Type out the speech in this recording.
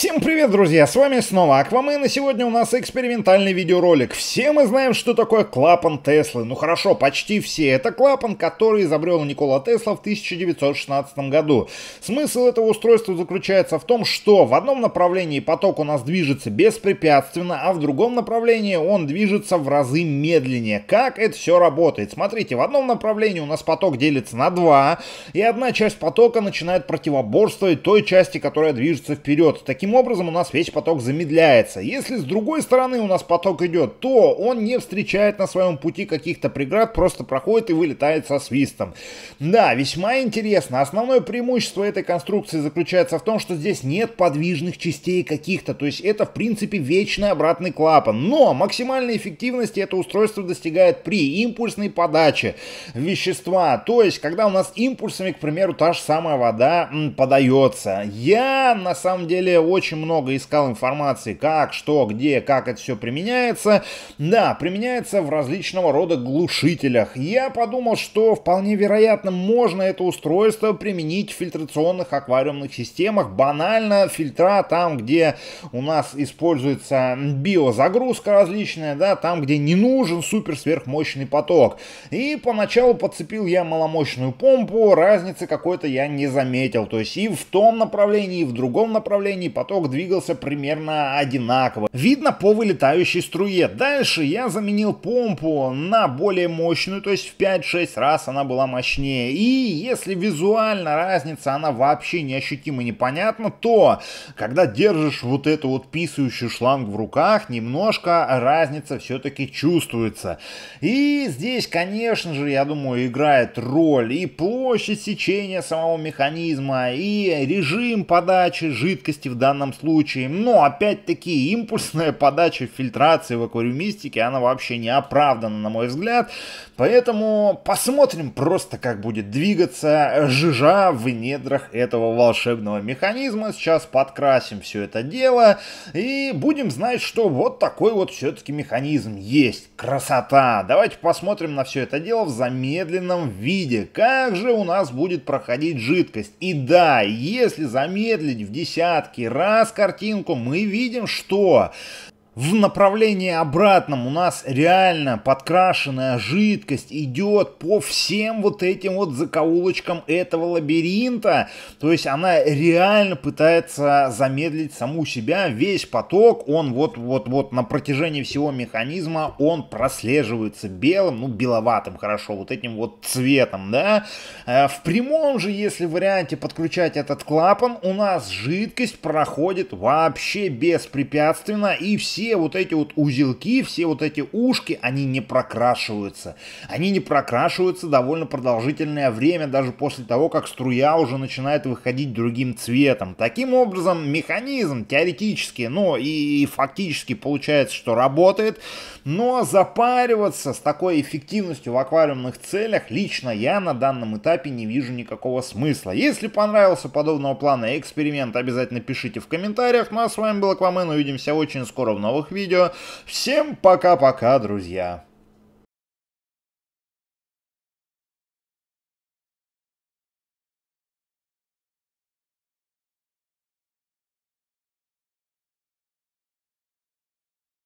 Всем привет, друзья! С вами снова Аквамен, и сегодня у нас экспериментальный видеоролик. Все мы знаем, что такое клапан Теслы. Ну хорошо, почти все. Это клапан, который изобрел Никола Тесла в 1916 году. Смысл этого устройства заключается в том, что в одном направлении поток у нас движется беспрепятственно, а в другом направлении он движется в разы медленнее. Как это все работает? Смотрите, в одном направлении у нас поток делится на два, и одна часть потока начинает противоборствовать той части, которая движется вперед. Таким Таким образом у нас весь поток замедляется. Если с другой стороны у нас поток идет, то он не встречает на своем пути каких-то преград, просто проходит и вылетает со свистом. Да, весьма интересно. Основное преимущество этой конструкции заключается в том, что здесь нет подвижных частей каких-то, то есть это в принципе вечный обратный клапан. Но максимальной эффективности это устройство достигает при импульсной подаче вещества, то есть когда у нас импульсами, к примеру, та же самая вода подается. Я на самом деле очень очень много искал информации, как, что, где, как это все применяется. Да, применяется в различного рода глушителях. Я подумал, что вполне вероятно можно это устройство применить в фильтрационных аквариумных системах. Банально фильтра там, где у нас используется биозагрузка различная, да, там, где не нужен супер сверхмощный поток. И поначалу подцепил я маломощную помпу, разницы какой-то я не заметил. То есть и в том направлении, и в другом направлении поток поток двигался примерно одинаково. Видно по вылетающей струе. Дальше я заменил помпу на более мощную, то есть в 5-6 раз она была мощнее. И если визуально разница, она вообще неощутима и непонятна, то когда держишь вот эту вот писающую шланг в руках, немножко разница все-таки чувствуется. И здесь, конечно же, я думаю, играет роль и площадь сечения самого механизма, и режим подачи жидкости в данном данном случае, но опять-таки импульсная подача фильтрации в аквариумистике, она вообще не оправдана, на мой взгляд. Поэтому посмотрим просто, как будет двигаться жижа в недрах этого волшебного механизма. Сейчас подкрасим все это дело и будем знать, что вот такой вот все-таки механизм есть. Красота! Давайте посмотрим на все это дело в замедленном виде. Как же у нас будет проходить жидкость? И да, если замедлить в десятки раз, раз картинку мы видим, что в направлении обратном у нас реально подкрашенная жидкость идет по всем вот этим вот закоулочкам этого лабиринта. То есть она реально пытается замедлить саму себя. Весь поток, он вот-вот-вот на протяжении всего механизма, он прослеживается белым, ну беловатым хорошо, вот этим вот цветом, да. Э, в прямом же, если варианте подключать этот клапан, у нас жидкость проходит вообще беспрепятственно и все все вот эти вот узелки, все вот эти ушки, они не прокрашиваются. Они не прокрашиваются довольно продолжительное время, даже после того, как струя уже начинает выходить другим цветом. Таким образом, механизм теоретически, ну и фактически получается, что работает, но запариваться с такой эффективностью в аквариумных целях лично я на данном этапе не вижу никакого смысла. Если понравился подобного плана эксперимент, обязательно пишите в комментариях. Ну а с вами был Аквамен, увидимся очень скоро в новом новых видео. Всем пока-пока, друзья!